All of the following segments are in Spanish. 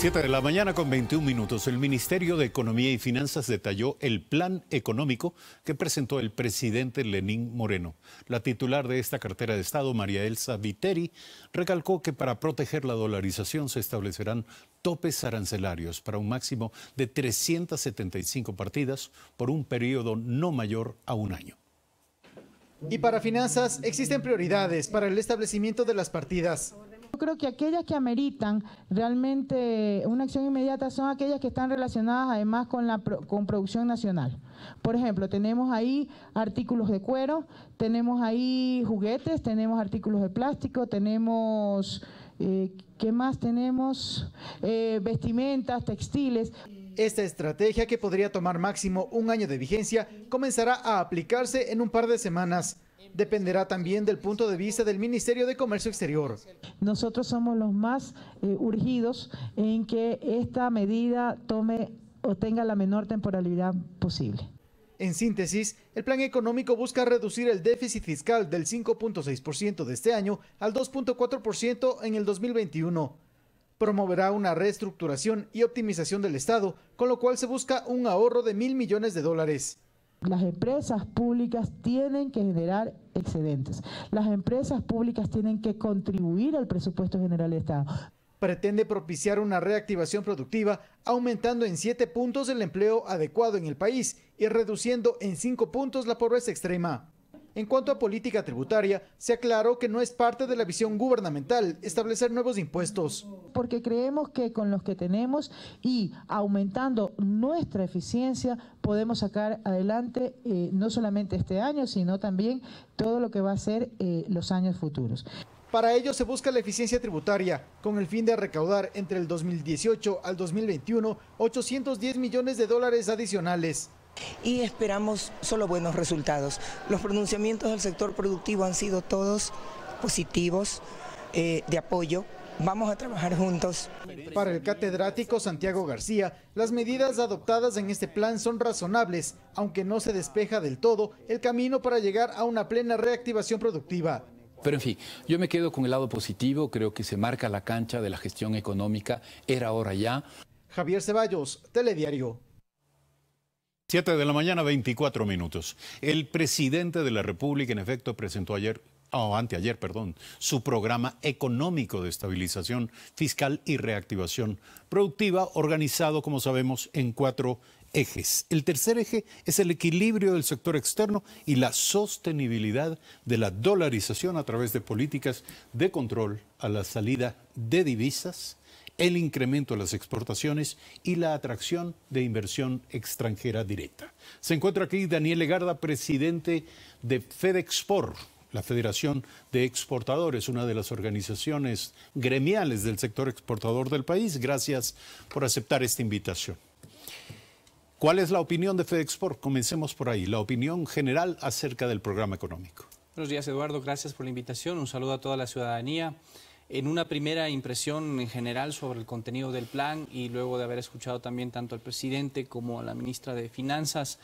7 de la mañana con 21 minutos. El Ministerio de Economía y Finanzas detalló el plan económico que presentó el presidente Lenín Moreno. La titular de esta cartera de Estado, María Elsa Viteri, recalcó que para proteger la dolarización se establecerán topes arancelarios para un máximo de 375 partidas por un periodo no mayor a un año. Y para finanzas existen prioridades para el establecimiento de las partidas. Yo creo que aquellas que ameritan realmente una acción inmediata son aquellas que están relacionadas además con la con producción nacional. Por ejemplo, tenemos ahí artículos de cuero, tenemos ahí juguetes, tenemos artículos de plástico, tenemos eh, ¿qué más tenemos? Eh, vestimentas, textiles. Esta estrategia, que podría tomar máximo un año de vigencia, comenzará a aplicarse en un par de semanas dependerá también del punto de vista del Ministerio de Comercio Exterior. Nosotros somos los más eh, urgidos en que esta medida tome o tenga la menor temporalidad posible. En síntesis, el plan económico busca reducir el déficit fiscal del 5.6% de este año al 2.4% en el 2021. Promoverá una reestructuración y optimización del Estado, con lo cual se busca un ahorro de mil millones de dólares. Las empresas públicas tienen que generar excedentes. Las empresas públicas tienen que contribuir al presupuesto general del Estado. Pretende propiciar una reactivación productiva, aumentando en siete puntos el empleo adecuado en el país y reduciendo en cinco puntos la pobreza extrema. En cuanto a política tributaria, se aclaró que no es parte de la visión gubernamental establecer nuevos impuestos. Porque creemos que con los que tenemos y aumentando nuestra eficiencia podemos sacar adelante eh, no solamente este año, sino también todo lo que va a ser eh, los años futuros. Para ello se busca la eficiencia tributaria, con el fin de recaudar entre el 2018 al 2021 810 millones de dólares adicionales y esperamos solo buenos resultados. Los pronunciamientos del sector productivo han sido todos positivos, eh, de apoyo. Vamos a trabajar juntos. Para el catedrático Santiago García, las medidas adoptadas en este plan son razonables, aunque no se despeja del todo el camino para llegar a una plena reactivación productiva. Pero en fin, yo me quedo con el lado positivo, creo que se marca la cancha de la gestión económica, era hora ya. Javier Ceballos, Telediario. 7 de la mañana, 24 minutos. El presidente de la República, en efecto, presentó ayer, o anteayer, perdón, su programa económico de estabilización fiscal y reactivación productiva, organizado, como sabemos, en cuatro ejes. El tercer eje es el equilibrio del sector externo y la sostenibilidad de la dolarización a través de políticas de control a la salida de divisas el incremento de las exportaciones y la atracción de inversión extranjera directa. Se encuentra aquí Daniel Legarda, presidente de FedExport, la Federación de Exportadores, una de las organizaciones gremiales del sector exportador del país. Gracias por aceptar esta invitación. ¿Cuál es la opinión de FedExport? Comencemos por ahí, la opinión general acerca del programa económico. Buenos días, Eduardo. Gracias por la invitación. Un saludo a toda la ciudadanía en una primera impresión en general sobre el contenido del plan y luego de haber escuchado también tanto al presidente como a la ministra de Finanzas,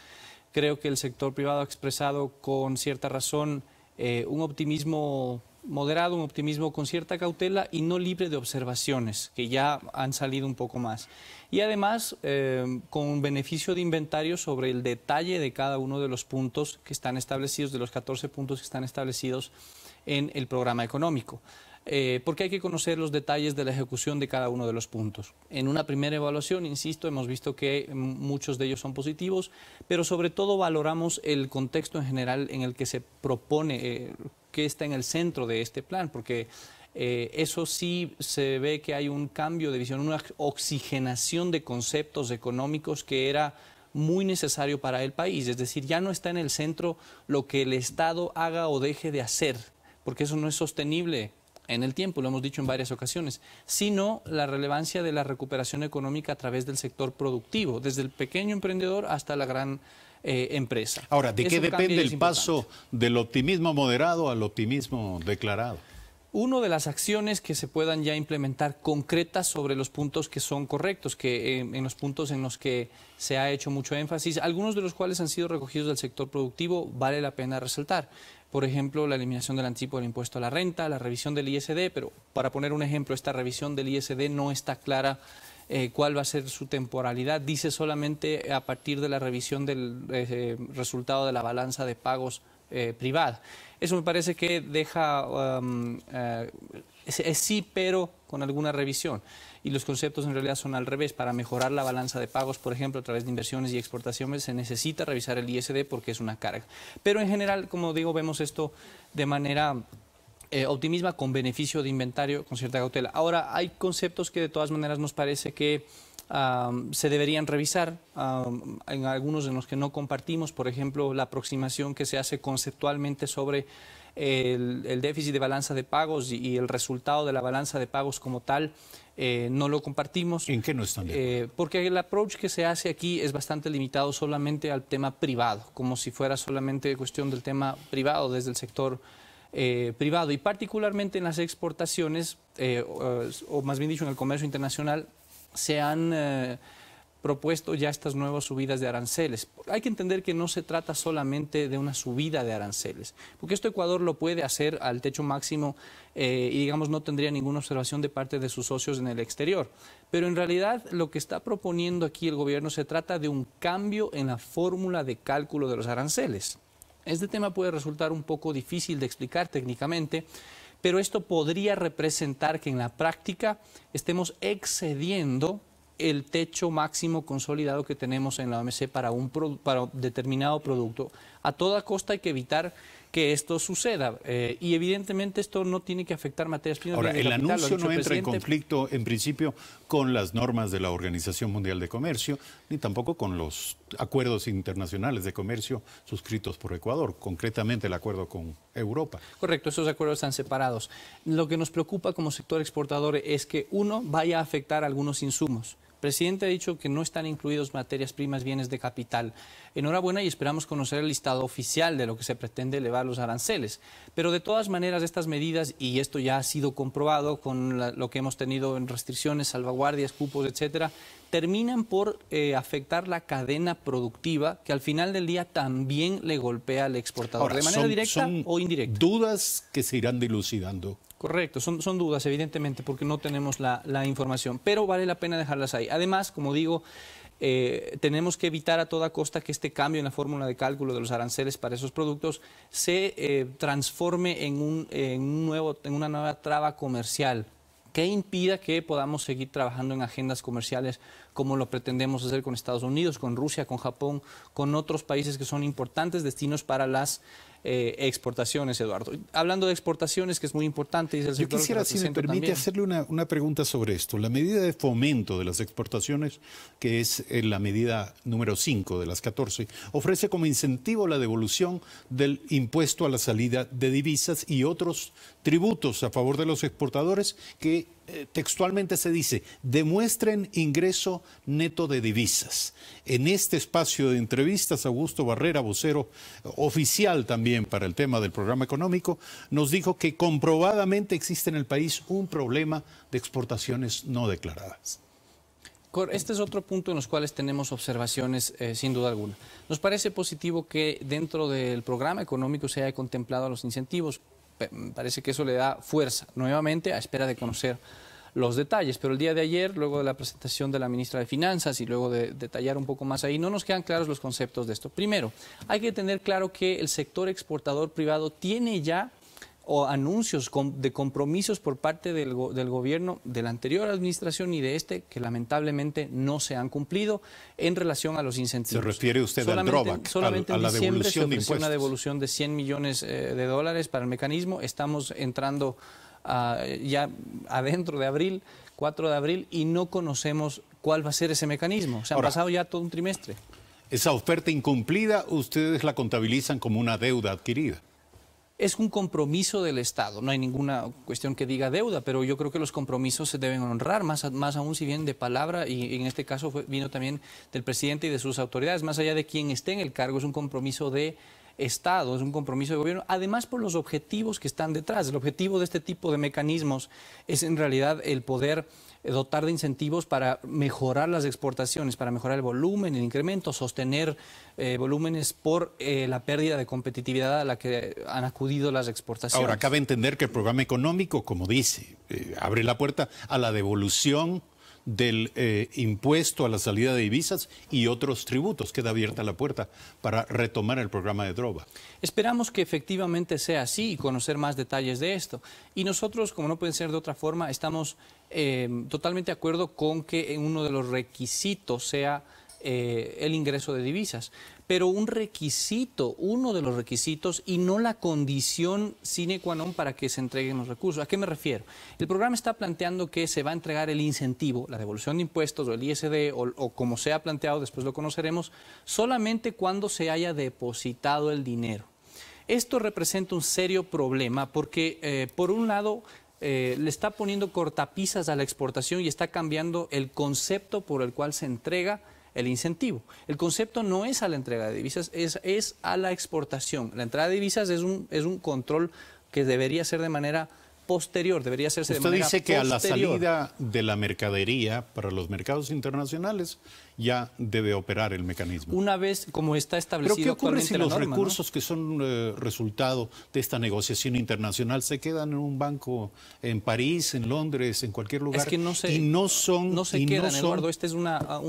creo que el sector privado ha expresado con cierta razón eh, un optimismo moderado, un optimismo con cierta cautela y no libre de observaciones, que ya han salido un poco más. Y además, eh, con un beneficio de inventario sobre el detalle de cada uno de los puntos que están establecidos, de los 14 puntos que están establecidos en el programa económico. Eh, porque hay que conocer los detalles de la ejecución de cada uno de los puntos. En una primera evaluación, insisto, hemos visto que muchos de ellos son positivos, pero sobre todo valoramos el contexto en general en el que se propone, eh, que está en el centro de este plan, porque eh, eso sí se ve que hay un cambio de visión, una oxigenación de conceptos económicos que era muy necesario para el país. Es decir, ya no está en el centro lo que el Estado haga o deje de hacer, porque eso no es sostenible en el tiempo, lo hemos dicho en varias ocasiones, sino la relevancia de la recuperación económica a través del sector productivo, desde el pequeño emprendedor hasta la gran eh, empresa. Ahora, ¿de qué depende el paso del optimismo moderado al optimismo declarado? Una de las acciones que se puedan ya implementar concretas sobre los puntos que son correctos, que eh, en, los puntos en los que se ha hecho mucho énfasis, algunos de los cuales han sido recogidos del sector productivo, vale la pena resaltar. Por ejemplo, la eliminación del anticipo del impuesto a la renta, la revisión del ISD, pero para poner un ejemplo, esta revisión del ISD no está clara eh, cuál va a ser su temporalidad. Dice solamente a partir de la revisión del eh, resultado de la balanza de pagos eh, privada. Eso me parece que deja, um, eh, es, sí, pero con alguna revisión. Y los conceptos en realidad son al revés. Para mejorar la balanza de pagos, por ejemplo, a través de inversiones y exportaciones, se necesita revisar el ISD porque es una carga. Pero en general, como digo, vemos esto de manera... Eh, optimista con beneficio de inventario con cierta cautela. Ahora, hay conceptos que de todas maneras nos parece que se deberían revisar. en algunos de los que no compartimos, por ejemplo, la aproximación que se hace conceptualmente sobre el, déficit de balanza de pagos y, el resultado de la balanza de pagos como tal, eh, no lo compartimos. ¿En qué no están? Eh, porque el approach que se hace aquí es bastante limitado solamente al tema privado, como si fuera solamente cuestión del tema privado desde el sector eh, privado y particularmente en las exportaciones, o, más bien dicho en el comercio internacional, se han eh, propuesto ya estas nuevas subidas de aranceles. Hay que entender que no se trata solamente de una subida de aranceles, porque esto Ecuador lo puede hacer al techo máximo eh, y digamos no tendría ninguna observación de parte de sus socios en el exterior. Pero en realidad lo que está proponiendo aquí el gobierno se trata de un cambio en la fórmula de cálculo de los aranceles. Este tema puede resultar un poco difícil de explicar técnicamente, pero esto podría representar que en la práctica estemos excediendo el techo máximo consolidado que tenemos en la OMC para un, para determinado producto. A toda costa hay que evitar que esto suceda. Eh, y evidentemente esto no tiene que afectar materias primas. Ahora, el anuncio no entra en conflicto, en principio, con las normas de la Organización Mundial de Comercio, ni tampoco con los acuerdos internacionales de comercio suscritos por Ecuador, concretamente el acuerdo con Europa. Correcto, esos acuerdos están separados. Lo que nos preocupa como sector exportador es que uno vaya a afectar algunos insumos presidente ha dicho que no están incluidos materias primas, bienes de capital. Enhorabuena y esperamos conocer el listado oficial de lo que se pretende elevar los aranceles. Pero de todas maneras, estas medidas, y esto ya ha sido comprobado con lo que hemos tenido en restricciones, salvaguardias, cupos, etcétera, terminan por eh, afectar la cadena productiva que al final del día también le golpea al exportador de manera directa o indirecta. Dudas que se irán dilucidando Correcto, son, son dudas, evidentemente, porque no tenemos la, información, pero vale la pena dejarlas ahí. Además, como digo, eh, tenemos que evitar a toda costa que este cambio en la fórmula de cálculo de los aranceles para esos productos se eh, transforme en, en, un nuevo, en una nueva traba comercial que impida que podamos seguir trabajando en agendas comerciales como lo pretendemos hacer con Estados Unidos, con Rusia, con Japón, con otros países que son importantes destinos para las eh, exportaciones, Eduardo. Hablando de exportaciones, que es muy importante, dice el Yo quisiera, si me permite, hacerle una, pregunta sobre esto. La medida de fomento de las exportaciones, que es eh, la medida número 5 de las 14, ofrece como incentivo la devolución del impuesto a la salida de divisas y otros tributos a favor de los exportadores que eh, textualmente se dice, demuestren ingreso neto de divisas. En este espacio de entrevistas, Augusto Barrera, vocero oficial también para el tema del programa económico, nos dijo que comprobadamente existe en el país un problema de exportaciones no declaradas. Este es otro punto en los cuales tenemos observaciones, eh, sin duda alguna. Nos parece positivo que dentro del programa económico se haya contemplado los incentivos, parece que eso le da fuerza nuevamente a espera de conocer los detalles. Pero el día de ayer, luego de la presentación de la ministra de Finanzas y luego de detallar un poco más ahí, no nos quedan claros los conceptos de esto. Primero, hay que tener claro que el sector exportador privado tiene ya o anuncios de compromisos por parte del, gobierno de la anterior administración y de este que lamentablemente no se han cumplido en relación a los incentivos. ¿Se refiere usted a al droga. solamente en diciembre se ofreció una devolución de 100 millones eh, de dólares para el mecanismo. Estamos entrando eh, ya adentro de abril, 4 de abril, y no conocemos cuál va a ser ese mecanismo. se ha pasado ya todo un trimestre. Esa oferta incumplida, ustedes la contabilizan como una deuda adquirida es un compromiso del Estado. No hay ninguna cuestión que diga deuda, pero yo creo que los compromisos se deben honrar, más, más aún si bien de palabra y en este caso vino también del presidente y de sus autoridades, más allá de quien esté en el cargo, es un compromiso de... Estado, es un compromiso de gobierno, además por los objetivos que están detrás. El objetivo de este tipo de mecanismos es en realidad el poder eh, dotar de incentivos para mejorar las exportaciones, para mejorar el volumen, el incremento, sostener eh, volúmenes por eh, la pérdida de competitividad a la que han acudido las exportaciones. Ahora, cabe entender que el programa económico, como dice, abre la puerta a la devolución del eh, impuesto a la salida de divisas y otros tributos. Queda abierta la puerta para retomar el programa de droga. Esperamos que efectivamente sea así y conocer más detalles de esto. Y nosotros, como no puede ser de otra forma, estamos eh, totalmente de acuerdo con que uno de los requisitos sea eh, el ingreso de divisas. Pero un requisito, uno de los requisitos y no la condición sine qua non para que se entreguen los recursos. ¿A qué me refiero? El programa está planteando que se va a entregar el incentivo, la devolución de impuestos o el ISD o, como como sea planteado, después lo conoceremos, solamente cuando se haya depositado el dinero. Esto representa un serio problema porque, eh, por un lado, eh, le está poniendo cortapisas a la exportación y está cambiando el concepto por el cual se entrega el incentivo. El concepto no es a la entrega de divisas, es, es a la exportación. La entrada de divisas es un, es un control que debería ser de manera posterior, debería hacerse de manera dice que a la salida de la mercadería para los mercados internacionales ya debe operar el mecanismo. Una vez como está establecido. Pero ¿qué ocurre si los recursos que son eh, resultado de esta negociación internacional se quedan en un banco en París, en Londres, en cualquier lugar? Es que no se, no son. No se quedan, no Eduardo.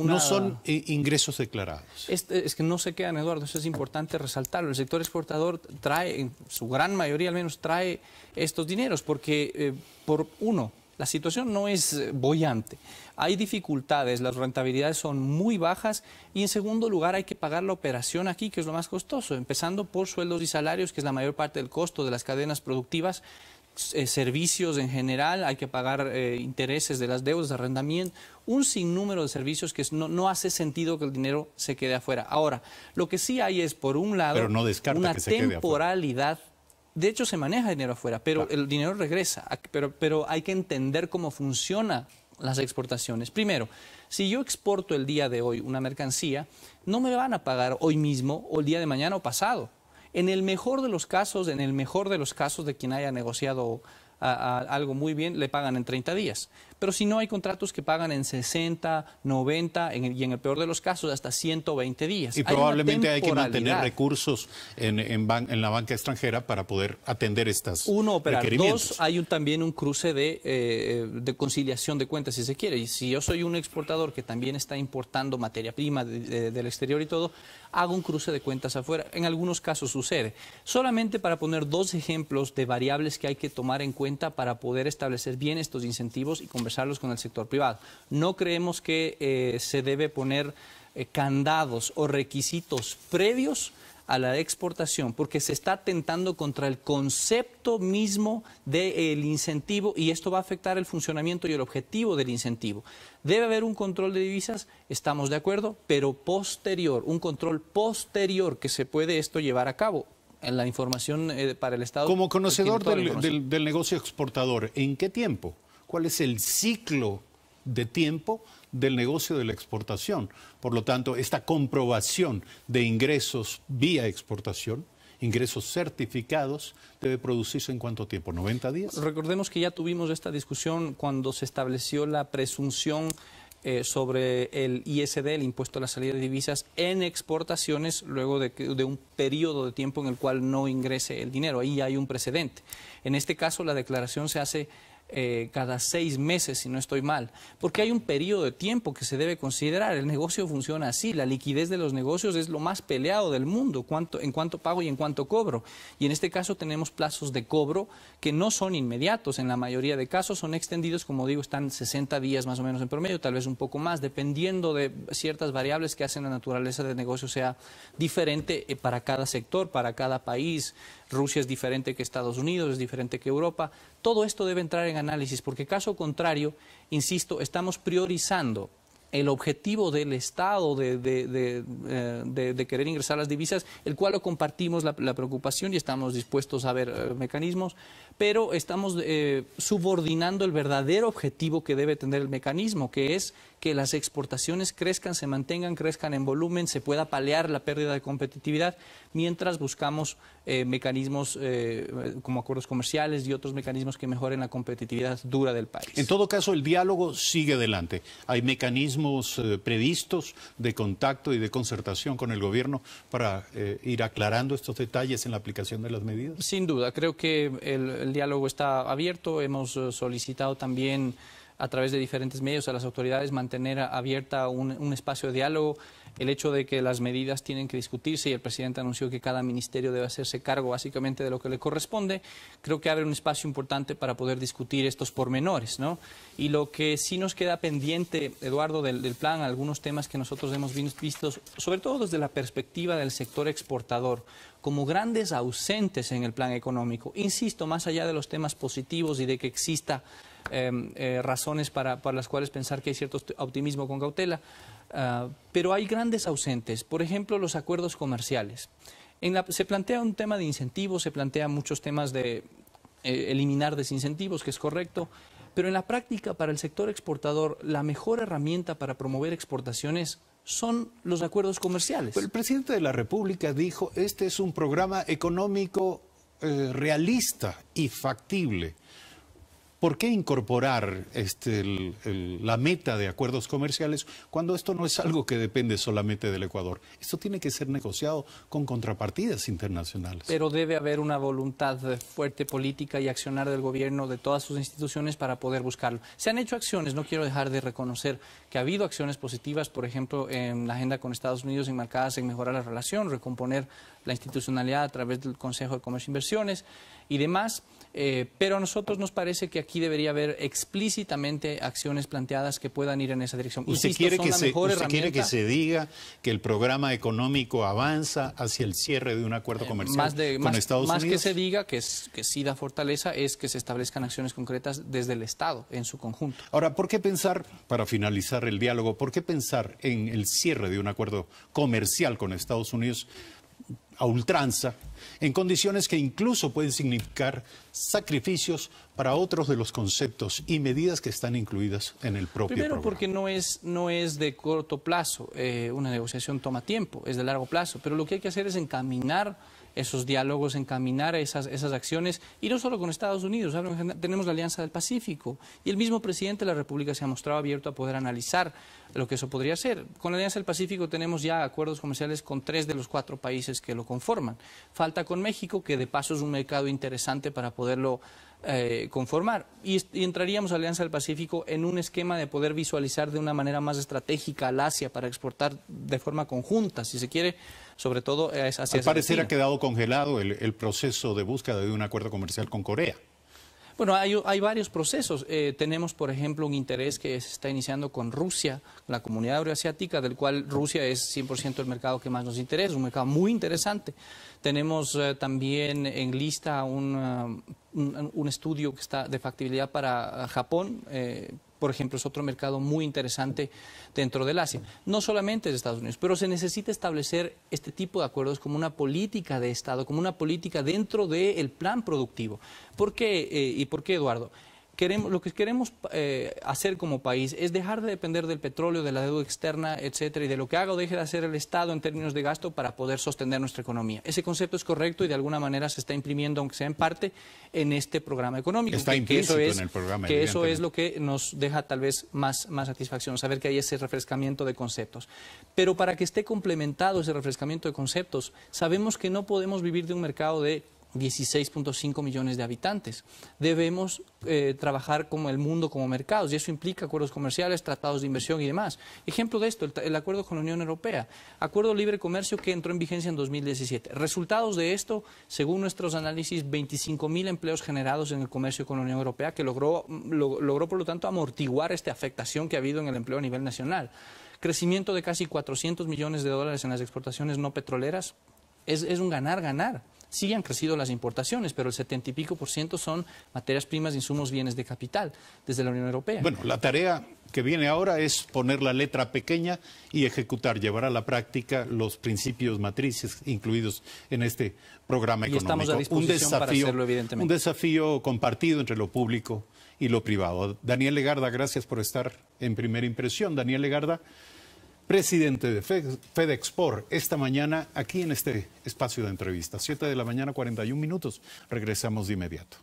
No son eh, ingresos declarados. Este, es que no se quedan, Eduardo. Eso es importante resaltarlo. El sector exportador trae, en su gran mayoría al menos, trae estos dineros porque, eh, por uno, la situación no es eh, bollante. Hay dificultades, las rentabilidades son muy bajas y en segundo lugar hay que pagar la operación aquí, que es lo más costoso, empezando por sueldos y salarios, que es la mayor parte del costo de las cadenas productivas. Eh, servicios en general, hay que pagar eh, intereses de las deudas, de arrendamiento, un sinnúmero de servicios que no, hace sentido que el dinero se quede afuera. Ahora, lo que sí hay es, por un lado, una temporalidad de hecho se maneja dinero afuera, pero el dinero regresa. Pero, pero hay que entender cómo funcionan las exportaciones. Primero, si yo exporto el día de hoy una mercancía, no me van a pagar hoy mismo o el día de mañana o pasado. En el mejor de los casos, en el mejor de los casos de quien haya negociado algo muy bien, le pagan en 30 días. Pero si no, hay contratos que pagan en 60, 90 y en el peor de los casos hasta 120 días. Y probablemente hay que mantener recursos en, la banca extranjera para poder atender estas Uno, operar. Dos, hay un, también un cruce eh, eh, de, conciliación de cuentas, si se quiere. Y si yo soy un exportador que también está importando materia prima del exterior y todo, hago un cruce de cuentas afuera. En algunos casos sucede. Solamente para poner dos ejemplos de variables que hay que tomar en cuenta para poder establecer bien estos incentivos y con el sector privado. No creemos que eh, se debe poner eh, candados o requisitos previos a la exportación, porque se está atentando contra el concepto mismo del incentivo y esto va a afectar el funcionamiento y el objetivo del incentivo. Debe haber un control de divisas, estamos de acuerdo, pero posterior, un control posterior que se puede esto llevar a cabo. En la información eh, para el Estado. Como conocedor del negocio exportador, ¿en qué tiempo? cuál es el ciclo de tiempo del negocio de la exportación. Por lo tanto, esta comprobación de ingresos vía exportación ingresos certificados debe producirse en cuánto tiempo, 90 días. Recordemos que ya tuvimos esta discusión cuando se estableció la presunción eh, sobre el ISD, el impuesto a la salida de divisas, en exportaciones luego de, de, un periodo de tiempo en el cual no ingrese el dinero. Ahí hay un precedente. En este caso, la declaración se hace eh, cada seis meses, si no estoy mal, porque hay un periodo de tiempo que se debe considerar. El negocio funciona así, la liquidez de los negocios es lo más peleado del mundo, en cuanto pago y en cuánto cobro. Y en este caso tenemos plazos de cobro que no son inmediatos, en la mayoría de casos son extendidos, como digo, están 60 días más o menos en promedio, tal vez un poco más, dependiendo de ciertas variables que hacen la naturaleza del negocio sea diferente eh, para cada sector, para cada país, Rusia es diferente que Estados Unidos, es diferente que Europa. Todo esto debe entrar en análisis, porque caso contrario, insisto, estamos priorizando el objetivo del Estado de, eh, querer ingresar las divisas, el cual lo compartimos la, preocupación y estamos dispuestos a ver eh, mecanismos, pero estamos eh, subordinando el verdadero objetivo que debe tener el mecanismo, que es que las exportaciones crezcan, se mantengan, crezcan en volumen, se pueda paliar la pérdida de competitividad, mientras buscamos eh, mecanismos eh, como acuerdos comerciales y otros mecanismos que mejoren la competitividad dura del país. En todo caso, el diálogo sigue adelante. Hay mecanismos eh, previstos de contacto y de concertación con el gobierno para ir aclarando estos detalles en la aplicación de las medidas. Sin duda, creo que el, diálogo está abierto. Hemos solicitado también a través de diferentes medios a las autoridades mantener abierta un espacio de diálogo el hecho de que las medidas tienen que discutirse y el presidente anunció que cada ministerio debe hacerse cargo básicamente de lo que le corresponde, creo que abre un espacio importante para poder discutir estos pormenores. ¿no? Y lo que sí nos queda pendiente, Eduardo, del, del plan, algunos temas que nosotros hemos visto, sobre todo desde la perspectiva del sector exportador, como grandes ausentes en el plan económico. Insisto, más allá de los temas positivos y de que exista Em, eh, razones para, las cuales pensar que hay cierto optimismo con cautela. Ah, pero hay grandes ausentes, por ejemplo, los acuerdos comerciales. se plantea un tema de incentivos, se plantea muchos temas de eh, eliminar desincentivos, que es correcto, pero en la práctica, para el sector exportador, la mejor herramienta para promover exportaciones son los acuerdos comerciales. El presidente de la República dijo, este es un programa económico eh, realista y factible. ¿Por qué incorporar este, la meta de acuerdos comerciales cuando esto no es algo que depende solamente del Ecuador? Esto tiene que ser negociado con contrapartidas internacionales. Pero debe haber una voluntad fuerte política y accionar del gobierno, de todas sus instituciones, para poder buscarlo. Se han hecho acciones, no quiero dejar de reconocer que ha habido acciones positivas, por ejemplo, en la agenda con Estados Unidos enmarcadas en mejorar la relación, recomponer la institucionalidad a través del Consejo de Comercio e Inversiones y demás. Eh, pero a nosotros nos parece que aquí debería haber explícitamente acciones planteadas que puedan ir en esa dirección. ¿Usted, quiere, que se, quiere que se diga que el programa económico avanza hacia el cierre de un acuerdo eh, comercial con Estados Unidos? Más que se diga que, es, que sí da fortaleza es que se establezcan acciones concretas desde el Estado en su conjunto. Ahora, ¿por qué pensar, para finalizar el diálogo, por qué pensar en el cierre de un acuerdo comercial con Estados Unidos a ultranza, en condiciones que incluso pueden significar sacrificios para otros de los conceptos y medidas que están incluidas en el propio Primero, porque no es, no es de corto plazo, eh, una negociación toma tiempo, es de largo plazo, pero lo que hay que hacer es encaminar esos diálogos, encaminar esas, esas acciones, y no solo con Estados Unidos, tenemos la Alianza del Pacífico, y el mismo presidente de la República se ha mostrado abierto a poder analizar lo que eso podría ser. Con la Alianza del Pacífico tenemos ya acuerdos comerciales con tres de los cuatro países que lo conforman. Falta con México, que de paso es un mercado interesante para poderlo eh, conformar. Y, entraríamos a Alianza del Pacífico en un esquema de poder visualizar de una manera más estratégica al Asia para exportar de forma conjunta, si se quiere, sobre todo eh, hacia Al parecer ha quedado congelado el proceso de búsqueda de un acuerdo comercial con Corea. Bueno, hay, varios procesos. Eh, tenemos, por ejemplo, un interés que se está iniciando con Rusia, la comunidad euroasiática, del cual Rusia es 100% el mercado que más nos interesa, un mercado muy interesante. Tenemos eh, también en lista eh, un, estudio que está de factibilidad para Japón, por ejemplo, es otro mercado muy interesante dentro del Asia. No solamente de Estados Unidos, pero se necesita establecer este tipo de acuerdos como una política de Estado, como una política dentro del plan productivo. ¿Por qué? Eh, ¿Y por qué, Eduardo? lo que queremos eh, hacer como país es dejar de depender del petróleo, de la deuda externa, etcétera, y de lo que haga o deje de hacer el Estado en términos de gasto para poder sostener nuestra economía. Ese concepto es correcto y de alguna manera se está imprimiendo, aunque sea en parte, en este programa económico. Está que, eso es, en el programa. Que eso es lo que nos deja tal vez más, más satisfacción, saber que hay ese refrescamiento de conceptos. Pero para que esté complementado ese refrescamiento de conceptos, sabemos que no podemos vivir de un mercado de 16.5 millones de habitantes. Debemos eh, trabajar como el mundo, como mercados, y eso implica acuerdos comerciales, tratados de inversión y demás. Ejemplo de esto, el, acuerdo con la Unión Europea, acuerdo libre comercio que entró en vigencia en 2017. Resultados de esto, según nuestros análisis, 25.000 empleos generados en el comercio con la Unión Europea, que logró, mm, logró, por lo tanto, amortiguar esta afectación que ha habido en el empleo a nivel nacional. Crecimiento de casi 400 millones de dólares en las exportaciones no petroleras, es, un ganar, ganar sí han crecido las importaciones, pero el setenta y pico por ciento son materias primas, insumos, bienes de capital desde la Unión Europea. Bueno, la tarea que viene ahora es poner la letra pequeña y ejecutar, llevar a la práctica los principios matrices incluidos en este programa económico. estamos a disposición un desafío, para hacerlo, evidentemente. Un desafío compartido entre lo público y lo privado. Daniel Legarda, gracias por estar en primera impresión. Daniel Legarda presidente de FedExport, esta mañana aquí en este espacio de entrevista. 7 de la mañana, 41 minutos. Regresamos de inmediato.